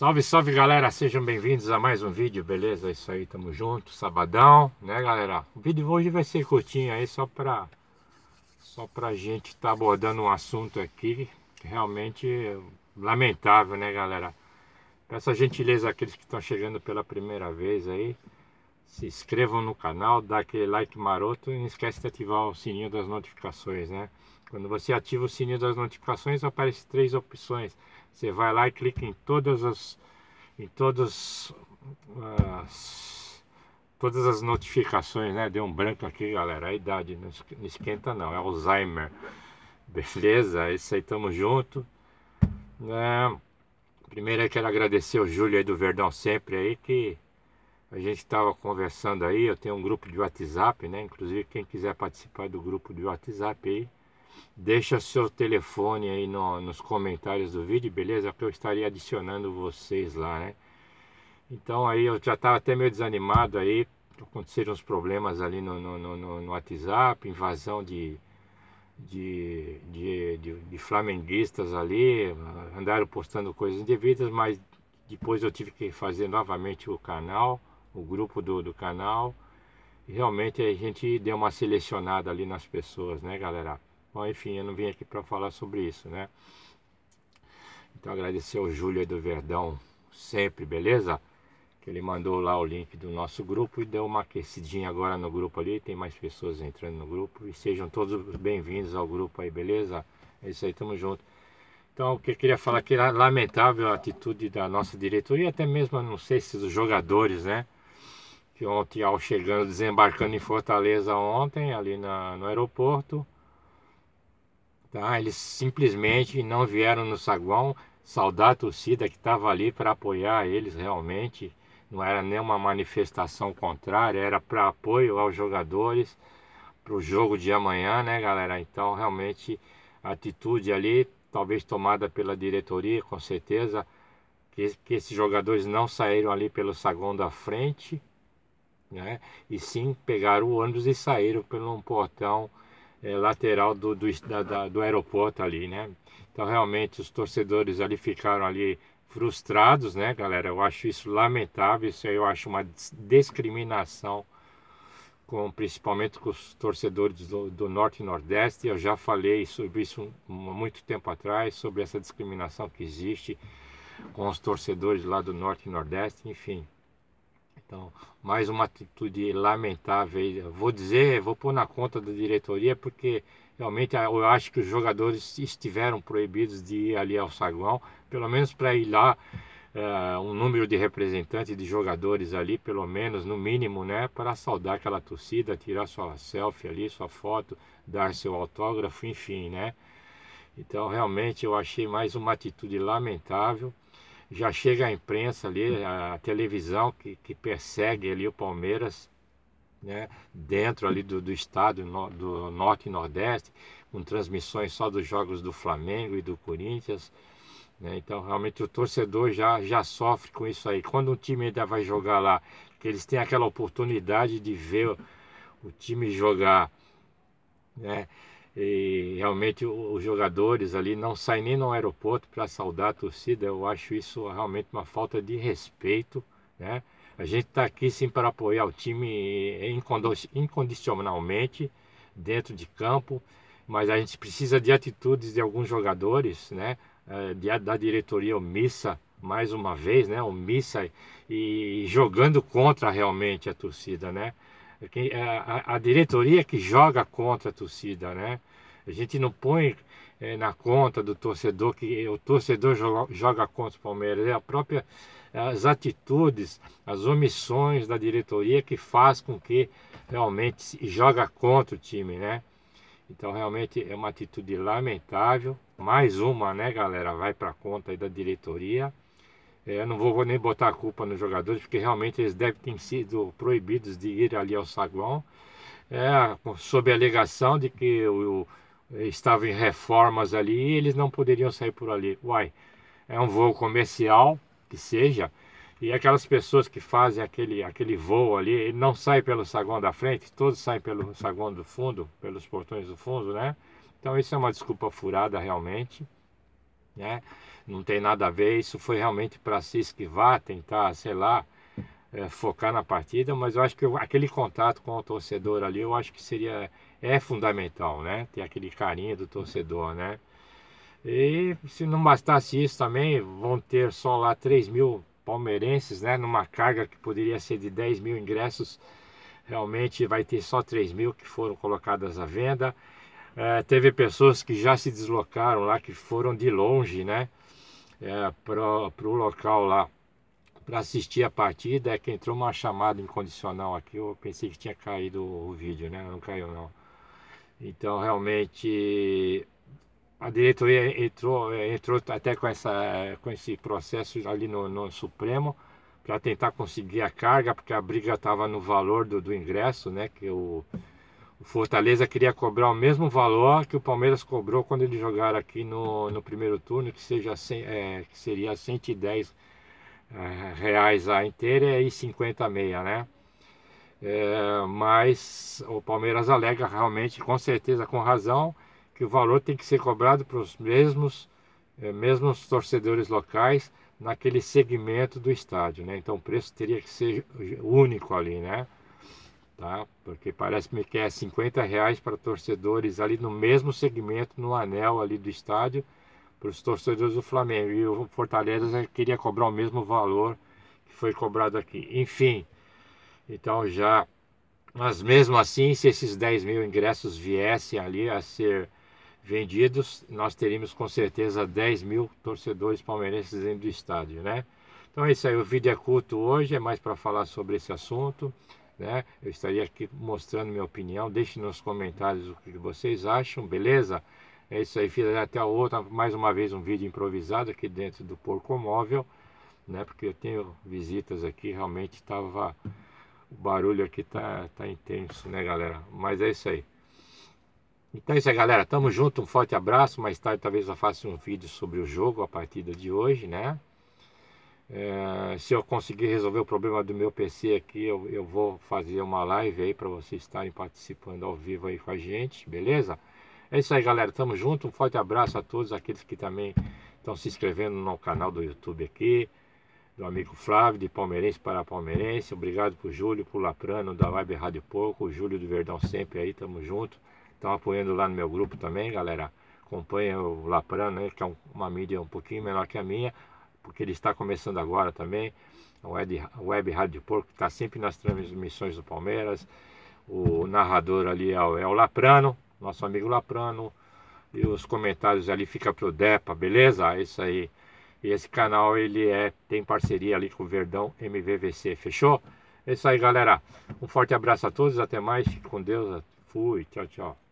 Salve, salve galera, sejam bem-vindos a mais um vídeo, beleza? É isso aí, tamo junto, sabadão, né galera? O vídeo de hoje vai ser curtinho aí, só pra, só pra gente tá abordando um assunto aqui realmente lamentável, né galera? Peço a gentileza àqueles que estão chegando pela primeira vez aí, se inscrevam no canal, dá aquele like maroto e não esquece de ativar o sininho das notificações, né? Quando você ativa o sininho das notificações, aparece três opções você vai lá e clica em todas as em todas as, todas as notificações, né? Deu um branco aqui, galera. A idade não esquenta não, é Alzheimer. Beleza? É isso aí, tamo junto. É, primeiro eu quero agradecer o Júlio aí do Verdão sempre aí que a gente estava conversando aí, eu tenho um grupo de WhatsApp, né? Inclusive quem quiser participar do grupo de WhatsApp aí, Deixa seu telefone aí no, nos comentários do vídeo, beleza? Que eu estaria adicionando vocês lá, né? Então aí eu já estava até meio desanimado aí. Aconteceram uns problemas ali no, no, no, no WhatsApp, invasão de, de, de, de, de flamenguistas ali. Andaram postando coisas indevidas, mas depois eu tive que fazer novamente o canal, o grupo do, do canal realmente a gente deu uma selecionada ali nas pessoas, né, galera? Bom, enfim, eu não vim aqui para falar sobre isso, né? Então agradecer ao Júlio do Verdão sempre, beleza? Que ele mandou lá o link do nosso grupo e deu uma aquecidinha agora no grupo ali. Tem mais pessoas entrando no grupo. E sejam todos bem-vindos ao grupo aí, beleza? É isso aí, tamo junto. Então, o que eu queria falar aqui é lamentável a atitude da nossa diretoria, até mesmo, não sei se dos jogadores, né? Que ontem, ao chegando, desembarcando em Fortaleza ontem, ali na, no aeroporto, Tá? Eles simplesmente não vieram no saguão saudar a torcida que estava ali para apoiar eles realmente. Não era nenhuma manifestação contrária, era para apoio aos jogadores para o jogo de amanhã, né, galera? Então, realmente, a atitude ali, talvez tomada pela diretoria, com certeza, que, que esses jogadores não saíram ali pelo saguão da frente, né? E sim pegaram o ônibus e saíram pelo um portão é, lateral do, do, da, da, do aeroporto ali, né? Então realmente os torcedores ali ficaram ali frustrados, né, galera? Eu acho isso lamentável, isso aí eu acho uma discriminação com principalmente com os torcedores do, do Norte e Nordeste. Eu já falei sobre isso muito tempo atrás, sobre essa discriminação que existe com os torcedores lá do Norte e Nordeste, enfim. Então, mais uma atitude lamentável. Vou dizer, vou pôr na conta da diretoria, porque realmente ah, eu acho que os jogadores estiveram proibidos de ir ali ao saguão, pelo menos para ir lá. Uh, um número de representantes de jogadores ali, pelo menos, no mínimo, né? Para saudar aquela torcida, tirar sua selfie ali, sua foto, dar seu autógrafo, enfim, né? Então, realmente, eu achei mais uma atitude lamentável já chega a imprensa ali, a televisão que, que persegue ali o Palmeiras, né, dentro ali do, do estado do norte e nordeste, com transmissões só dos jogos do Flamengo e do Corinthians. Né, então, realmente, o torcedor já, já sofre com isso aí. Quando um time ainda vai jogar lá, que eles têm aquela oportunidade de ver o, o time jogar, né? E realmente os jogadores ali não saem nem no aeroporto para saudar a torcida. Eu acho isso realmente uma falta de respeito, né? A gente está aqui sim para apoiar o time incondicionalmente dentro de campo, mas a gente precisa de atitudes de alguns jogadores, né? É, da diretoria omissa mais uma vez, né? Omissa e jogando contra realmente a torcida, né? É, a, diretoria que joga contra a torcida, né? A gente não põe é, na conta do torcedor que é, o torcedor joga, joga contra o Palmeiras, é a própria é, as atitudes, as omissões da diretoria que faz com que realmente se joga contra o time, né? Então realmente é uma atitude lamentável. Mais uma, né, galera? Vai para conta aí da diretoria. É, não vou, nem botar a culpa nos jogadores, porque realmente eles devem ter sido proibidos de ir ali ao saguão, é, sob a alegação de que o estava em reformas ali e eles não poderiam sair por ali. Uai, é um voo comercial, que seja, e aquelas pessoas que fazem aquele, aquele voo ali, ele não sai pelo saguão da frente, todos saem pelo saguão do fundo, pelos portões do fundo, né? Então isso é uma desculpa furada realmente, né? Não tem nada a ver, isso foi realmente para se esquivar, tentar, sei lá, é, focar na partida, mas eu acho que eu, aquele contato com o torcedor ali, eu acho que seria é fundamental, né? Ter aquele carinho do torcedor, né? E se não bastasse isso também, vão ter só lá 3 mil palmeirenses, né? Numa carga que poderia ser de 10 mil ingressos, realmente vai ter só 3 mil que foram colocadas à venda. É, teve pessoas que já se deslocaram lá, que foram de longe, né? É, para o local lá para assistir a partida, é que entrou uma chamada incondicional aqui. Eu pensei que tinha caído o vídeo, né? Não caiu não. Então realmente a diretoria entrou, é, entrou até com, essa, com esse processo ali no, no Supremo para tentar conseguir a carga, porque a briga estava no valor do, do ingresso, né? Que o, o, Fortaleza queria cobrar o mesmo valor que o Palmeiras cobrou quando eles jogaram aqui no, no primeiro turno, que, seja 100, é, que seria 110 reais é, reais a inteira é e 50 a meia, né? É, mas o Palmeiras alega realmente, com certeza, com razão, que o valor tem que ser cobrado para os mesmos, é, mesmos torcedores locais naquele segmento do estádio, né? Então o preço teria que ser único ali, né? Tá? Porque parece-me que é 50 reais para torcedores ali no mesmo segmento, no anel ali do estádio, para os torcedores do Flamengo. E o Fortaleza queria cobrar o mesmo valor que foi cobrado aqui. Enfim, então já. Mas mesmo assim, se esses 10 mil ingressos viessem ali a ser vendidos, nós teríamos com certeza 10 mil torcedores palmeirenses dentro do estádio, né? Então é isso aí, o vídeo é culto hoje, é mais para falar sobre esse assunto, né? Eu estaria aqui mostrando minha opinião, deixe nos comentários o que vocês acham, beleza? É isso aí, fiz até outra, mais uma vez um vídeo improvisado aqui dentro do Porco Móvel, né? Porque eu tenho visitas aqui, realmente estava o barulho aqui tá tá intenso, né, galera? Mas é isso aí. Então é isso aí, galera. Tamo junto, um forte abraço. Mais tarde talvez eu faça um vídeo sobre o jogo, a partida de hoje, né? É, se eu conseguir resolver o problema do meu PC aqui, eu, eu vou fazer uma live aí para vocês estarem participando ao vivo aí com a gente, beleza? É isso aí, galera. Tamo junto. Um forte abraço a todos aqueles que também estão se inscrevendo no canal do YouTube aqui. Do amigo Flávio, de Palmeirense para Palmeirense. Obrigado pro Júlio, pro Laprano, da Web Rádio Porco. O Júlio do Verdão sempre aí, tamo junto. Estão apoiando lá no meu grupo também, galera. Acompanha o Laprano, né, que é uma mídia um pouquinho menor que a minha, porque ele está começando agora também. A Web, Web Rádio Porco está sempre nas transmissões do Palmeiras. O narrador ali é o é Laprano, nosso amigo Laprano. E os comentários ali fica pro Depa, beleza? É isso aí. E esse canal ele é tem parceria ali com o Verdão MVVC, fechou? É isso aí, galera. Um forte abraço a todos, até mais, fique com Deus. Fui, tchau, tchau.